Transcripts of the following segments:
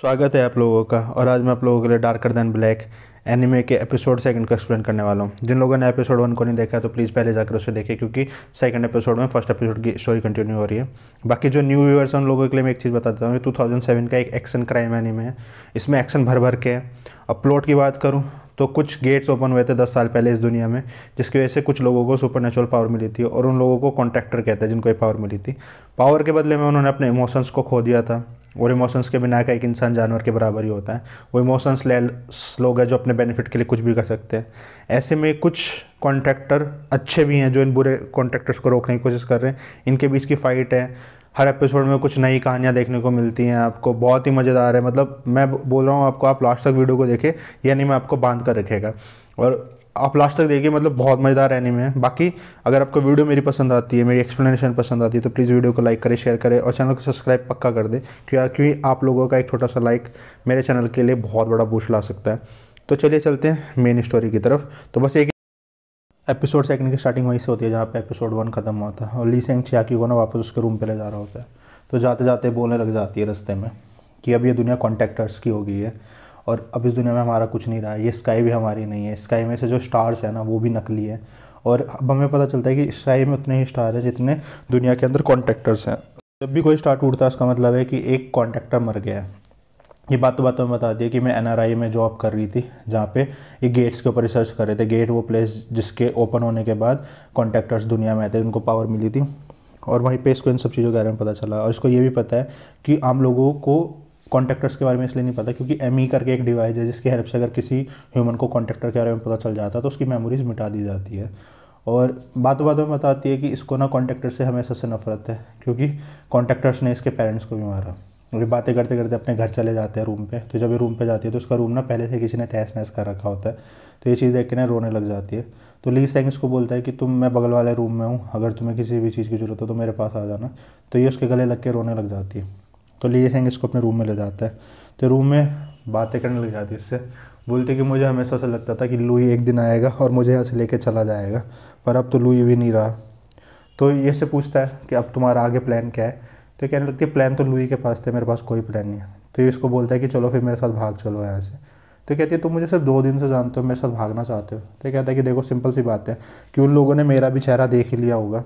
स्वागत है आप लोगों का और आज मैं आप लोगों के लिए डार्कर देन ब्लैक एनिमे के एपिसोड सेकंड को एक्सप्लेन करने वाला हूँ जिन लोगों ने एपिसोड वन को नहीं देखा तो प्लीज़ पहले जाकर उसे देखें क्योंकि सेकंड एपिसोड में फर्स्ट एपिसोड की स्टोरी कंटिन्यू हो रही है बाकी जो न्यू व्यूअर्स हैं उन लोगों के लिए मैं एक चीज़ बता देता हूँ कि टू थाउजेंड सेवन का एक एक्शन क्राइम एनिमे है इसमें एक्शन भर भर के है अब प्लॉट की बात करूँ तो कुछ गेट्स ओपन हुए थे दस साल पहले इस दुनिया में जिसकी वजह से कुछ लोगों को सुपर नेचुरल पावर मिली थी और उन लोगों को कॉन्ट्रैक्टर कहते हैं जिनको ये पावर मिली थी पावर के बदले में उन्होंने अपने इमोशंस को खो दिया था और इमोशंस के बिना का एक इंसान जानवर के बराबर ही होता है वो इमोशंस लोग हैं जो अपने बेनिफिट के लिए कुछ भी कर सकते हैं ऐसे में कुछ कॉन्ट्रैक्टर अच्छे भी हैं जो इन बुरे कॉन्ट्रैक्टर्स को रोकने की कोशिश कर रहे हैं इनके बीच की फ़ाइट है हर एपिसोड में कुछ नई कहानियाँ देखने को मिलती हैं आपको बहुत ही मज़ेदार है मतलब मैं बोल रहा हूँ आपको आप लास्ट तक वीडियो को देखें यानी मैं आपको बांध कर रखेगा और आप लास्ट तक देखिए मतलब बहुत मज़ेदार रहने में बाकी अगर आपको वीडियो मेरी पसंद आती है मेरी एक्सप्लेनेशन पसंद आती है तो प्लीज़ वीडियो को लाइक करें शेयर करें और चैनल को सब्सक्राइब पक्का कर दें क्योंकि आप लोगों का एक छोटा सा लाइक मेरे चैनल के लिए बहुत बड़ा बूस्ट ला सकता है तो चलिए चलते हैं मेन स्टोरी की तरफ तो बस एक एपिसोड सेकंड की स्टार्टिंग वहीं से होती है जहाँ पे एपिसोड वन खत्म हुआ था और ली सेंग चियाकी को ना वापस उसके रूम पे ले जा रहा होता है तो जाते जाते बोलने लग जाती है रस्ते में कि अब ये दुनिया कॉन्टैक्टर्स की हो गई है और अब इस दुनिया में हमारा कुछ नहीं रहा ये स्काई भी हमारी नहीं है स्काई में से जो स्टार्स हैं ना वो भी नकली है और अब हमें पता चलता है कि स्काई में उतने ही स्टार हैं जितने दुनिया के अंदर कॉन्ट्रैक्टर्स हैं जब भी कोई स्टार टूटता है उसका मतलब है कि एक कॉन्ट्रैक्टर मर गया है ये बात तो बातों में बता दी कि मैं एन में जॉब कर रही थी जहाँ पे ये गेट्स के ऊपर रिसर्च कर रहे थे गेट वो प्लेस जिसके ओपन होने के बाद कॉन्ट्रैक्टर्स दुनिया में आए थे उनको पावर मिली थी और वहीं पे इसको इन सब चीज़ों के बारे में पता चला और इसको ये भी पता है कि आम लोगों को कॉन्ट्रैक्टर्स के बारे में इसलिए नहीं पता क्योंकि एम ई e करके एक डिवाइस है जिसकी हेल्प से अगर किसी ह्यूमन को कॉन्ट्रैक्टर के बारे में पता चल जाता है तो उसकी मेमोरीज मिटा दी जाती है और बातों बातों में बताती है कि इसको ना कॉन्टैक्टर से हमेशा से नफरत है क्योंकि कॉन्ट्रैक्टर्स ने इसके पेरेंट्स को भी मारा अभी बातें करते करते अपने घर चले जाते हैं रूम पे तो जब ये रूम पे जाती है तो उसका रूम ना पहले से किसी ने तहस नहस कर रखा होता है तो ये चीज़ देख के ना रोने लग जाती है तो ली सेंग इसको बोलता है कि तुम मैं बगल वाले रूम में हूँ अगर तुम्हें किसी भी चीज़ की ज़रूरत हो तो मेरे पास आ जाना तो ये उसके गले लग के रोने लग जाती है तो लिए सिंह इसको अपने रूम में ले जाता है तो रूम में बातें करने लग जाती है इससे बोलते कि मुझे हमेशा से लगता था कि लुई एक दिन आएगा और मुझे यहाँ से लेके चला जाएगा पर अब तो लुई भी नहीं रहा तो ये से पूछता है कि अब तुम्हारा आगे प्लान क्या है तो कहने लगती है प्लान तो लुई के पास थे मेरे पास कोई प्लान नहीं है तो ये इसको बोलता है कि चलो फिर मेरे साथ भाग चलो यहाँ से तो कहती है तुम मुझे सिर्फ दो दिन से जानते हो मेरे साथ भागना चाहते हो तो कहता है कि देखो सिंपल सी बात है कि उन लोगों ने मेरा भी चेहरा देख ही लिया होगा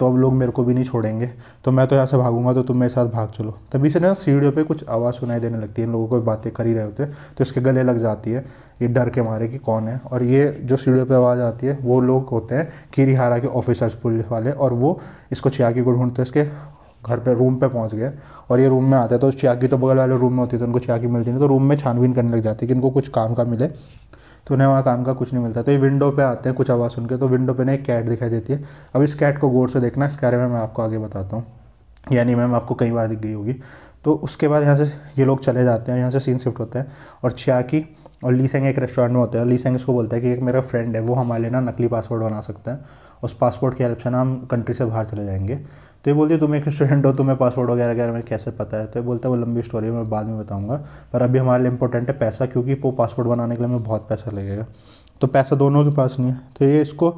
तो अब लोग मेरे को भी नहीं छोड़ेंगे तो मैं तो यहाँ से भागूंगा तो तुम मेरे साथ भाग चलो तभी से ना सीढ़ियों पे कुछ आवाज़ सुनाई देने लगती है इन लोगों को बातें कर ही रहे होते हैं तो इसके गले लग जाती है ये डर के मारे कि कौन है और ये जो सीढ़ियों पे आवाज़ आती है वो लोग होते हैं किरिहारा के ऑफिसर्स पुलिस वाले और वो इसको चियाकी को ढूंढते इसके घर पे रूम पे पहुंच गए और ये रूम में आता है तो चियाकी तो बगल वाले रूम में होती है तो उनको चियाकी मिलती नहीं तो रूम में छानबीन करने लग जाती है कि इनको कुछ काम का मिले तो उन्हें वहाँ काम का कुछ नहीं मिलता तो ये विंडो पे आते हैं कुछ आवाज़ सुन के तो विंडो पे ना एक कैट दिखाई देती है अब इस कैट को गौर से देखना इस कार्य में मैं आपको आगे बताता हूँ यानी मैम आपको कई बार दिख गई होगी तो उसके बाद यहाँ से ये लोग चले जाते हैं यहाँ से सीन शिफ्ट होता है और छियाकी और लीसेंग एक रेस्टोरेंट में होता है लीसेंग इसको बोलता है कि एक मेरा फ्रेंड है वो हमारे ना नकली पासवर्ड बना सकता है उस पासपोर्ट के हेल्प से ना हम कंट्री से बाहर चले जाएंगे तो ये बोलती है तुम एक स्टूडेंट हो तुम्हें पासवर्ड वगैरह वगैरह में कैसे पता है तो ये बोलता है वो लंबी स्टोरी है मैं बाद में बताऊँगा पर अभी हमारे लिए इंपॉर्टेंट है पैसा क्योंकि वो पासवर्ड बनाने के लिए हमें बहुत पैसा लगेगा तो पैसा दोनों के पास नहीं है तो ये इसको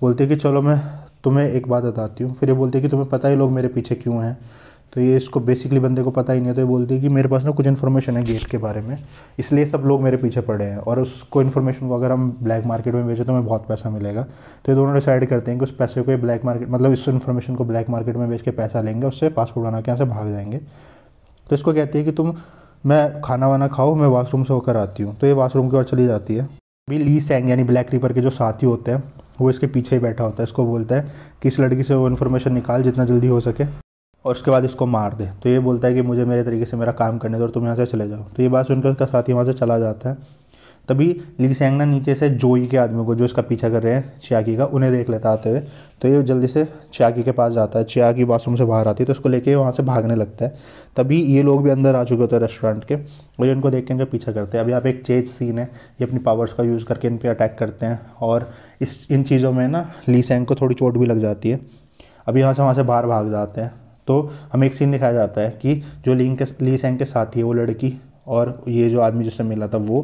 बोलते कि चलो मैं तुम्हें एक बात बताती हूँ फिर ये बोलते कि तुम्हें पता ही लोग मेरे पीछे क्यों हैं तो ये इसको बेसिकली बंदे को पता ही नहीं है तो ये बोलती है कि मेरे पास ना कुछ इन्फॉर्मेशन है गेट के बारे में इसलिए सब लोग मेरे पीछे पड़े हैं और उसको इन्फॉर्मेशन को अगर हम ब्लैक मार्केट में बेचें तो हमें बहुत पैसा मिलेगा तो ये दोनों डिसाइड करते हैं कि उस पैसे को ब्लैक मार्केट मतलब इस इन्फॉर्मेशन को ब्लैक मार्केट में बेच के पैसा लेंगे उससे पासपोर्ट बना के यहाँ से भाग जाएंगे तो इसको कहती है कि तुम मैं खाना वाना खाओ मैं वाशरूम से होकर आती हूँ तो ये वाशरूम की ओर चली जाती है अभी ली सेंग यानी ब्लैक रीपर के जो साथी होते हैं वो इसके पीछे ही बैठा होता है इसको बोलता है कि इस लड़की से वो इन्फॉर्मेशन निकाल जितना जल्दी हो सके और उसके बाद इसको मार दे तो ये बोलता है कि मुझे मेरे तरीके से मेरा काम करने दो और तुम यहाँ से चले जाओ तो ये बात सुनकर उसका साथी वहाँ से चला जाता है तभी ली सेंगना नीचे से जोई के आदमी को जो इसका पीछा कर रहे हैं चियाकी का उन्हें देख लेता आते हुए तो ये जल्दी से चियाकी के पास जाता है चियाकी बाथरूम से बाहर आती है तो उसको लेके वहाँ से भागने लगता है तभी ये लोग भी अंदर आ चुके होते हैं रेस्टोरेंट के और ये इनको देख के इनका पीछा करते हैं अब यहाँ पे एक चेज सीन है ये अपनी पावर्स का यूज़ करके इन पर अटैक करते हैं और इस इन चीज़ों में ना ली सेंग को थोड़ी चोट भी लग जाती है अभी यहाँ से वहाँ से बाहर भाग जाते हैं तो हमें एक सीन दिखाया जाता है कि जो लिंग के ली सेंग के साथी है वो लड़की और ये जो आदमी जिससे मिला था वो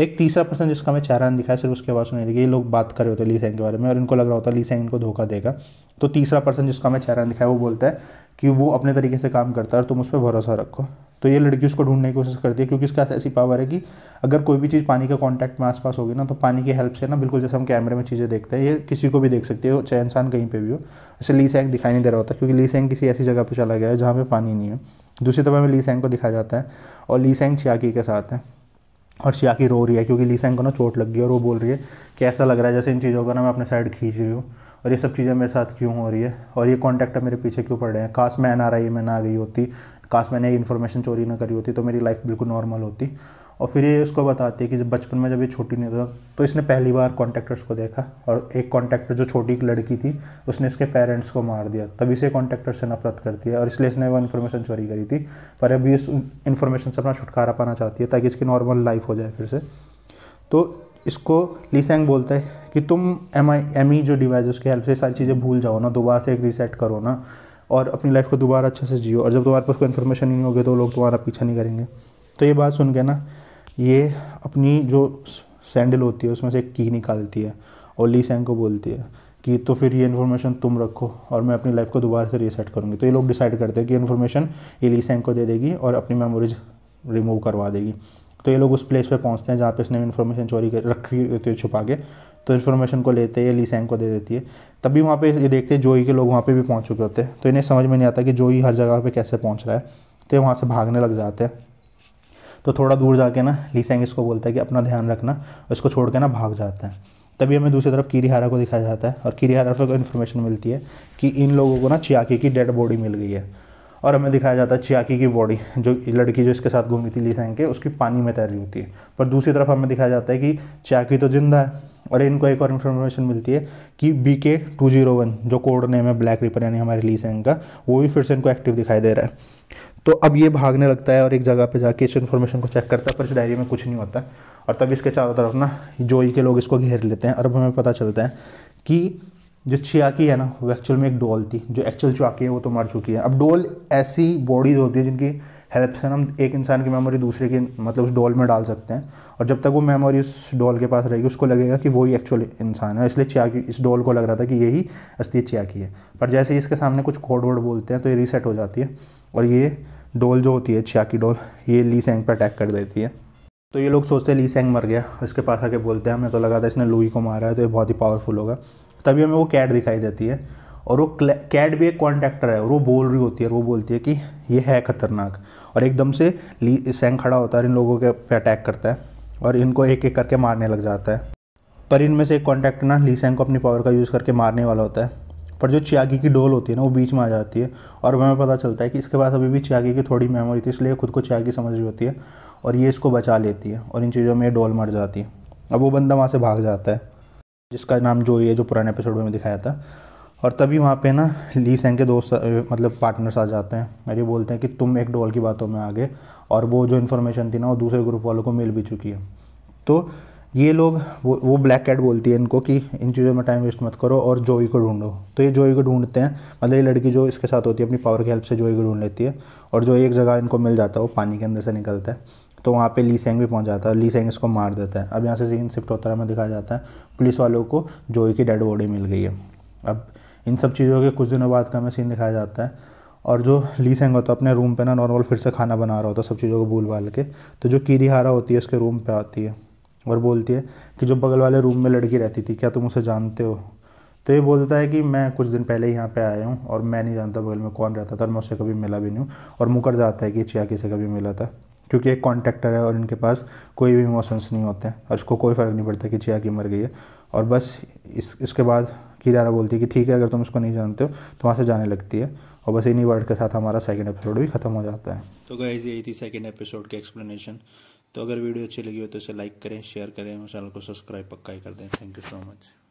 एक तीसरा पर्सन जिसका मैं चेहरा दिखाया सिर्फ उसके बाद सुनाई देगी ये लोग बात कर रहे होते ली सेंग के बारे में और इनको लग रहा होता है ली सैंग इनको धोखा देगा तो तीसरा पर्सन जिसका मैं चेहरा दिखाया वो बोलता है कि वो अपने तरीके से काम करता है और तुम उस पर भरोसा रखो तो ये लड़की उसको ढूंढने की कोशिश करती है क्योंकि इसका ऐसी पावर है कि अगर कोई भी चीज़ पानी का कॉन्टैक्ट में आसपास होगी ना तो पानी की हेल्प से ना बिल्कुल जैसे हम कैमरे में चीज़ें देखते हैं ये किसी को भी देख सकते हो चाहे इंसान कहीं पर भी हो ऐसे ली सैंग दिखाई नहीं दे रहा होता क्योंकि ली सैंग किसी ऐसी जगह पर चला गया है जहाँ पर पानी नहीं है दूसरी तरफ में ली सैंग को दिखाया जाता है और ली सैंग चियाकी के साथ है और शियाकी रो रही है क्योंकि लीसेंग को ना चोट लग गई और वो बोल रही है कि ऐसा लग रहा है जैसे इन चीज़ों को ना मैं अपने साइड खींच रही हूँ और ये सब चीज़ें मेरे साथ क्यों हो रही है और ये कॉन्टैक्ट मेरे पीछे क्यों पड़ रहे हैं काश मैं एन आर आई में ना गई होती काश मैंने ये इन्फॉर्मेशन चोरी ना करी होती तो मेरी लाइफ बिल्कुल नॉर्मल होती और फिर ये उसको बताती है कि जब बचपन में जब ये छोटी नहीं था तो इसने पहली बार कॉन्ट्रैक्टर्स को देखा और एक कॉन्ट्रैक्टर जो छोटी लड़की थी उसने इसके पेरेंट्स को मार दिया तभी से कॉन्ट्रैक्टर से नफरत करती है और इसलिए इसने वो इन्फॉर्मेशन चोरी करी थी पर अभी इस इन्फॉर्मेशन से अपना छुटकारा पाना चाहती है ताकि इसकी नॉर्मल लाइफ हो जाए फिर से तो इसको लीसेंग बोलता है कि तुम एम आई एम ई जो डिवाइस उसकी हेल्प से सारी चीज़ें भूल जाओ ना दोबारा से एक रीसेट करो ना और अपनी लाइफ को दोबारा अच्छे से जियो और जब तुम्हारे पास कोई इन्फॉर्मेशन ही नहीं होगी तो लोग तुम्हारा पीछा नहीं करेंगे तो ये बात सुन के ना ये अपनी जो सैंडल होती है उसमें से एक की निकालती है और ली सैंग को बोलती है कि तो फिर ये इन्फॉर्मेशन तुम रखो और मैं अपनी लाइफ को दोबारा से रीसेट करूँगी तो ये लोग डिसाइड करते हैं कि इन्फॉर्मेशन ये ली सैंग को दे देगी और अपनी मेमोरीज रिमूव करवा देगी तो ये लोग उस प्लेस पे पहुँचते हैं जहाँ पे इसने इन्फॉर्मेशन चोरी कर रखी होती है छुपा के तो इन्फॉर्मेशन को लेते हैं सेंग को दे देती है तभी वहाँ पे ये देखते हैं जोई के लोग वहाँ पे भी पहुँच चुके होते हैं तो इन्हें समझ में नहीं आता कि जोई हर जगह पे कैसे पहुँच रहा है तो ये वहाँ से भागने लग जाते हैं तो थोड़ा दूर जाके ना लीसेंग इसको बोलता है कि अपना ध्यान रखना इसको छोड़ के ना भाग जाता है तभी हमें दूसरी तरफ हारा को दिखाया जाता है और हारा से इन्फॉर्मेशन मिलती है कि इन लोगों को ना चियाकी की डेड बॉडी मिल गई है और हमें दिखाया जाता है चियाकी की बॉडी जो लड़की जो इसके साथ घूमी थी लीसेंग के उसकी पानी में तैर रही होती है पर दूसरी तरफ हमें दिखाया जाता है कि चियाकी तो जिंदा है और इनको एक और इन्फॉर्मेशन मिलती है कि B K two zero one जो कोड नेम है ब्लैक रिपर यानी हमारे लीसेंग का वो भी फिर से इनको एक्टिव दिखाई दे रहा है तो अब ये भागने लगता है और एक जगह पे जाके इस इन्फॉर्मेशन को चेक करता है पर इस डायरी में कुछ नहीं होता है और तब इसके चारों तरफ ना जोई के लोग इसको घेर लेते हैं और अब हमें पता चलता है कि जो चियाकी है ना वो एक्चुअल में एक डोल थी जो एक्चुअल चुआकी है वो तो मर चुकी है अब डोल ऐसी बॉडीज होती है जिनकी हेल्प से हम एक इंसान की मेमोरी दूसरे के मतलब उस डॉल में डाल सकते हैं और जब तक वो मेमोरी उस डॉल के पास रहेगी उसको लगेगा कि वही एक्चुअल इंसान है इसलिए की इस डॉल को लग रहा था कि यही असली की है पर जैसे ही इसके सामने कुछ कोड वोड बोलते हैं तो ये रीसेट हो जाती है और ये डॉल जो होती है की डॉल ये ली सेंग पर अटैक कर देती है तो ये लोग सोचते हैं ली सेंग मर गया इसके पास आके बोलते हैं हमें तो लगा था इसने लुई को मारा है तो ये बहुत ही पावरफुल होगा तभी हमें वो कैट दिखाई देती है और वो कैड भी एक कॉन्ट्रैक्टर है और वो बोल रही होती है और वो बोलती है कि ये है खतरनाक और एकदम से ली सेंग खड़ा होता है इन लोगों के पे अटैक करता है और इनको एक एक करके मारने लग जाता है पर इनमें से एक कॉन्ट्रैक्टर ना ली सेंग को अपनी पावर का यूज़ करके मारने वाला होता है पर जो चियागी की डोल होती है ना वो बीच में आ जाती है और हमें पता चलता है कि इसके पास अभी भी चियागी की थोड़ी मेमोरी थी इसलिए खुद को चियागी समझ रही होती है और ये इसको बचा लेती है और इन चीज़ों में ये डोल मर जाती है अब वो बंदा वहाँ से भाग जाता है जिसका नाम जो ये जो पुराने एपिसोड में दिखाया था और तभी वहाँ पे ना ली सेंग के दोस्त मतलब पार्टनर्स आ जाते हैं और ये बोलते हैं कि तुम एक डॉल की बातों में आ गए और वो जो इन्फॉर्मेशन थी ना वो दूसरे ग्रुप वालों को मिल भी चुकी है तो ये लोग वो वो ब्लैक कैट बोलती है इनको कि इन चीज़ों में टाइम वेस्ट मत करो और जोई को ढूंढो तो ये जोई को ढूंढते हैं मतलब ये लड़की जो इसके साथ होती है अपनी पावर की हेल्प से जोई को ढूंढ लेती है और जो एक जगह इनको मिल जाता है वो पानी के अंदर से निकलता है तो वहाँ पे ली सेंग भी पहुँच जाता है ली सेंग इसको मार देता है अब यहाँ से सीन शिफ्ट होता है हमें दिखाया जाता है पुलिस वालों को जोई की डेड बॉडी मिल गई है अब इन सब चीज़ों के कुछ दिनों बाद का हमें सीन दिखाया जाता है और जो ली सेंग होता है अपने रूम पे ना नॉर्मल फिर से खाना बना रहा होता है सब चीज़ों को भूल भाल के तो जो हारा होती है उसके रूम पे आती है और बोलती है कि जो बगल वाले रूम में लड़की रहती थी क्या तुम उसे जानते हो तो ये बोलता है कि मैं कुछ दिन पहले ही यहाँ पे आया हूँ और मैं नहीं जानता बगल में कौन रहता था और मैं उससे कभी मिला भी नहीं हूँ और मुकर जाता है कि चिया किसे कभी मिला था क्योंकि एक कॉन्ट्रैक्टर है और इनके पास कोई भी इमोशंस नहीं होते हैं और इसको कोई फ़र्क नहीं पड़ता कि की मर गई है और बस इस इसके बाद किरारा बोलती है कि ठीक है अगर तुम उसको नहीं जानते हो तो वहाँ से जाने लगती है और बस इन्हीं वर्ड के साथ हमारा सेकेंड एपिसोड भी खत्म हो जाता है तो गाइज यही थी सेकेंड एपिसोड की एक्सप्लेनेशन तो अगर वीडियो अच्छी लगी हो तो इसे लाइक करें शेयर करें और चैनल को सब्सक्राइब पक्का ही कर दें थैंक यू सो मच